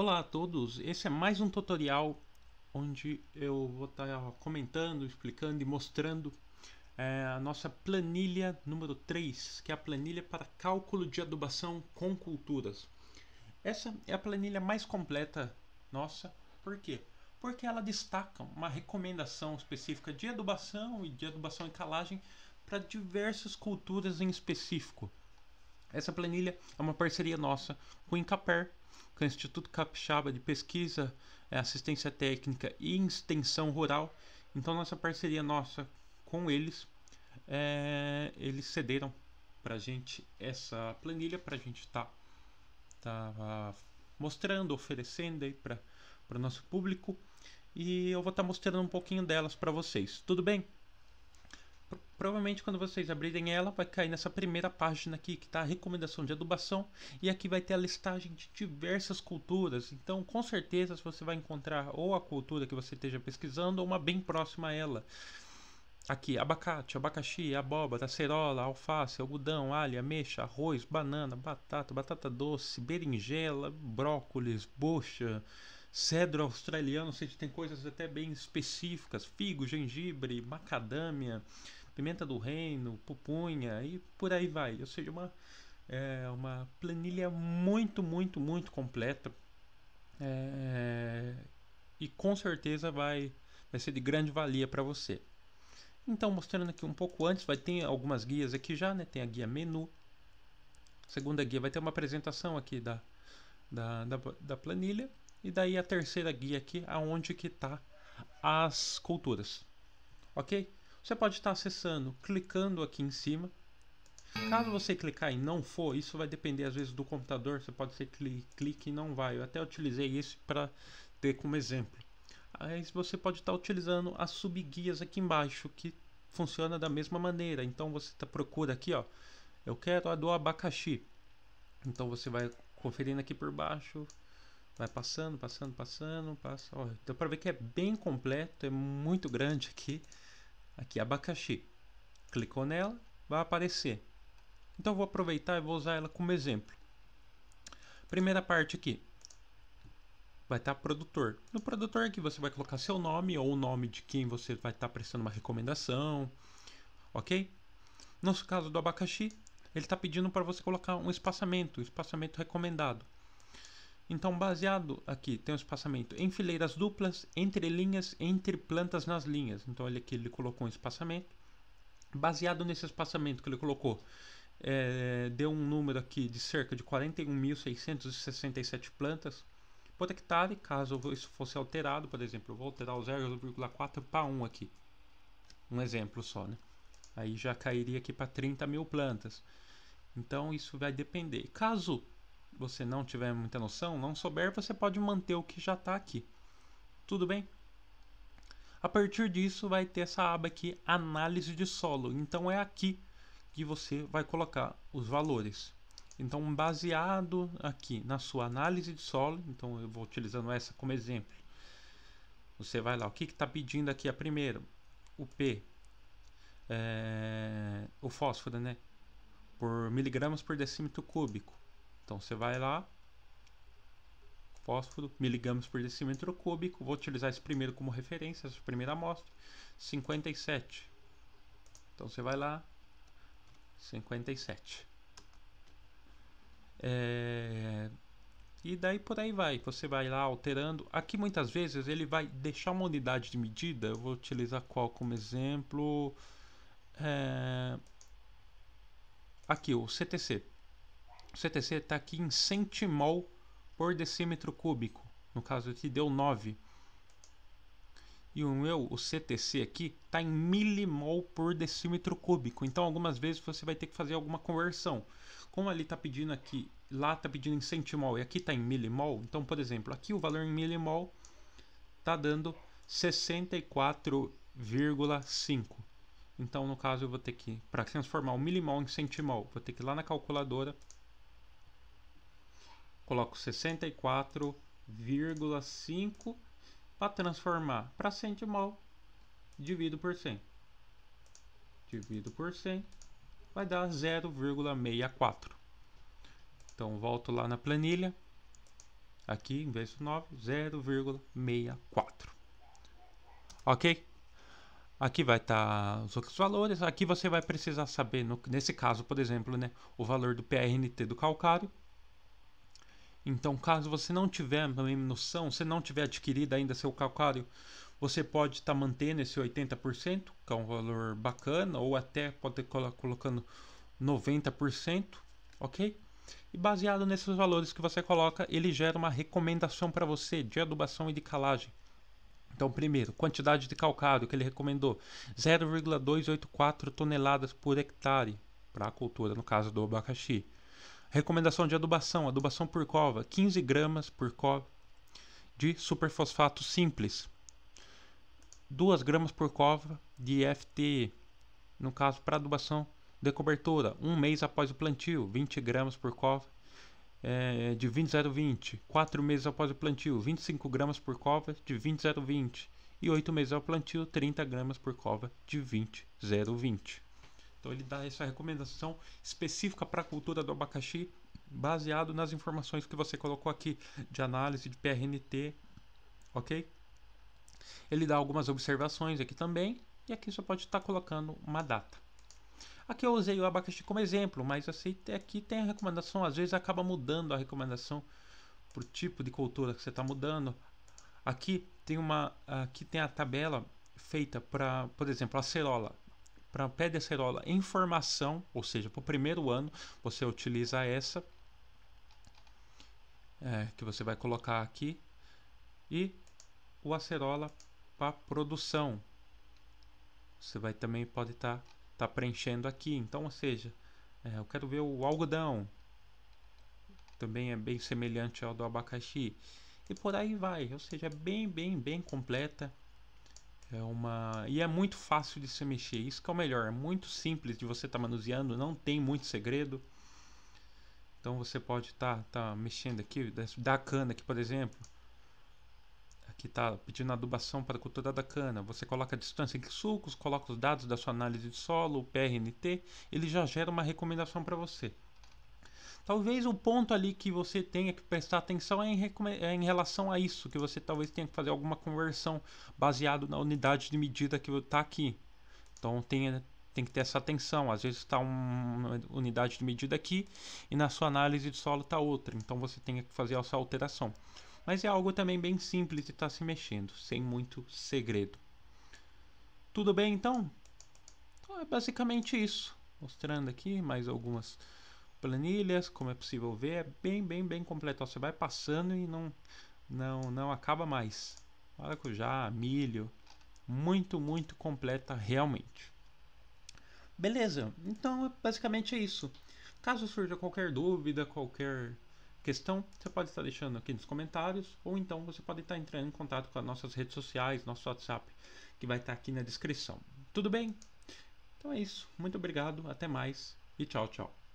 Olá a todos, esse é mais um tutorial onde eu vou estar tá comentando, explicando e mostrando é, a nossa planilha número 3, que é a planilha para cálculo de adubação com culturas. Essa é a planilha mais completa nossa, por quê? Porque ela destaca uma recomendação específica de adubação e de adubação e calagem para diversas culturas em específico. Essa planilha é uma parceria nossa com o Incaper, com é o Instituto Capixaba de Pesquisa, é, Assistência Técnica e Extensão Rural. Então, nossa parceria nossa com eles, é, eles cederam para a gente essa planilha, para a gente estar tá, tá, mostrando, oferecendo aí para o nosso público. E eu vou estar tá mostrando um pouquinho delas para vocês. Tudo bem? Provavelmente quando vocês abrirem ela, vai cair nessa primeira página aqui que está a recomendação de adubação e aqui vai ter a listagem de diversas culturas. Então, com certeza você vai encontrar ou a cultura que você esteja pesquisando ou uma bem próxima a ela. Aqui, abacate, abacaxi, abóbora, acerola, alface, algodão, alho, ameixa, arroz, banana, batata, batata doce, berinjela, brócolis, bocha, Cedro australiano, sei que tem coisas até bem específicas, figo, gengibre, macadâmia, pimenta do reino, pupunha e por aí vai. Ou seja, uma, é, uma planilha muito, muito, muito completa é, e com certeza vai, vai ser de grande valia para você. Então, mostrando aqui um pouco antes, vai ter algumas guias aqui já, né? Tem a guia menu, segunda guia vai ter uma apresentação aqui da, da, da, da planilha e daí a terceira guia aqui, aonde que está as culturas. Ok? Você pode estar tá acessando, clicando aqui em cima. Caso você clicar e não for, isso vai depender às vezes do computador. Você pode ser cli clique e não vai. Eu até utilizei esse para ter como exemplo. Aí você pode estar tá utilizando as subguias aqui embaixo, que funciona da mesma maneira. Então você tá, procura aqui, ó. Eu quero a do abacaxi. Então você vai conferindo aqui por baixo, Vai passando, passando, passando, passa. Ó, deu para ver que é bem completo, é muito grande aqui. Aqui, abacaxi. Clicou nela, vai aparecer. Então vou aproveitar e vou usar ela como exemplo. Primeira parte aqui. Vai estar tá produtor. No produtor aqui você vai colocar seu nome ou o nome de quem você vai estar tá prestando uma recomendação. Ok? Nosso caso do abacaxi, ele está pedindo para você colocar um espaçamento, um espaçamento recomendado. Então, baseado aqui, tem um espaçamento em fileiras duplas, entre linhas, entre plantas nas linhas. Então, olha aqui, ele colocou um espaçamento. Baseado nesse espaçamento que ele colocou, é, deu um número aqui de cerca de 41.667 plantas por hectare, caso isso fosse alterado, por exemplo, eu vou alterar o 0,4 para 1 aqui. Um exemplo só, né? Aí já cairia aqui para 30 mil plantas. Então, isso vai depender. Caso você não tiver muita noção, não souber, você pode manter o que já está aqui. Tudo bem? A partir disso, vai ter essa aba aqui, análise de solo. Então, é aqui que você vai colocar os valores. Então, baseado aqui na sua análise de solo, então eu vou utilizando essa como exemplo. Você vai lá, o que está pedindo aqui? A primeira, o P, é, o fósforo, né? Por miligramas por decímetro cúbico. Então você vai lá, fósforo, miligramas por decímetro cúbico. Vou utilizar esse primeiro como referência, essa primeira amostra, 57. Então você vai lá, 57. É... E daí por aí vai, você vai lá alterando. Aqui muitas vezes ele vai deixar uma unidade de medida. Eu vou utilizar qual como exemplo? É... Aqui, o CTC. O CTC está aqui em centimol por decímetro cúbico. No caso aqui deu 9. E o meu, o CTC aqui, está em milimol por decímetro cúbico. Então algumas vezes você vai ter que fazer alguma conversão. Como ali está pedindo aqui, lá está pedindo em centimol e aqui está em milimol. Então, por exemplo, aqui o valor em milimol está dando 64,5. Então, no caso, eu vou ter que, para transformar o milimol em centimol, vou ter que ir lá na calculadora coloco 64,5 para transformar para centimol, divido por 100. Divido por 100, vai dar 0,64. Então volto lá na planilha, aqui em vez do 9, 0,64. Ok? Aqui vai estar tá os outros valores. Aqui você vai precisar saber, no, nesse caso, por exemplo, né, o valor do PRNT do calcário então, caso você não tiver também noção, se não tiver adquirido ainda seu calcário, você pode estar tá mantendo esse 80%, que é um valor bacana, ou até pode estar colocando 90%, ok? E baseado nesses valores que você coloca, ele gera uma recomendação para você de adubação e de calagem. Então, primeiro, quantidade de calcário que ele recomendou: 0,284 toneladas por hectare para a cultura, no caso do abacaxi. Recomendação de adubação: adubação por cova, 15 gramas por cova de superfosfato simples, 2 gramas por cova de FTE. No caso, para adubação de cobertura, um mês após o plantio, 20 gramas por cova é, de 20,020. 4 meses após o plantio, 25 gramas por cova de 20,020. E 8 meses ao plantio, 30 gramas por cova de 20,020. Então ele dá essa recomendação específica para a cultura do abacaxi, baseado nas informações que você colocou aqui de análise de PRNT, ok? Ele dá algumas observações aqui também, e aqui você pode estar tá colocando uma data. Aqui eu usei o abacaxi como exemplo, mas assim, aqui tem a recomendação, às vezes acaba mudando a recomendação por tipo de cultura que você está mudando. Aqui tem uma, aqui tem a tabela feita para, por exemplo, acerola para pé de acerola em formação, ou seja, para o primeiro ano, você utiliza essa é, que você vai colocar aqui e o acerola para produção. Você vai também pode estar tá, tá preenchendo aqui. Então, ou seja, é, eu quero ver o algodão. Também é bem semelhante ao do abacaxi. E por aí vai, ou seja, é bem, bem, bem completa é uma e é muito fácil de se mexer. Isso que é o melhor, é muito simples de você estar tá manuseando, não tem muito segredo. Então você pode estar tá, tá mexendo aqui da cana aqui, por exemplo. Aqui está pedindo adubação para a cultura da cana. Você coloca a distância entre sulcos, coloca os dados da sua análise de solo, o PRNT, ele já gera uma recomendação para você. Talvez o ponto ali que você tenha que prestar atenção é em, é em relação a isso, que você talvez tenha que fazer alguma conversão baseado na unidade de medida que está aqui. Então tem que ter essa atenção. Às vezes está uma unidade de medida aqui e na sua análise de solo está outra. Então você tem que fazer essa alteração. Mas é algo também bem simples de estar tá se mexendo, sem muito segredo. Tudo bem então? Então é basicamente isso. Mostrando aqui mais algumas planilhas, como é possível ver, é bem, bem, bem completo. você vai passando e não, não, não acaba mais. Maracujá, milho, muito, muito completa realmente. Beleza, então é basicamente é isso. Caso surja qualquer dúvida, qualquer questão, você pode estar deixando aqui nos comentários, ou então você pode estar entrando em contato com as nossas redes sociais, nosso WhatsApp, que vai estar aqui na descrição. Tudo bem? Então é isso. Muito obrigado, até mais e tchau, tchau.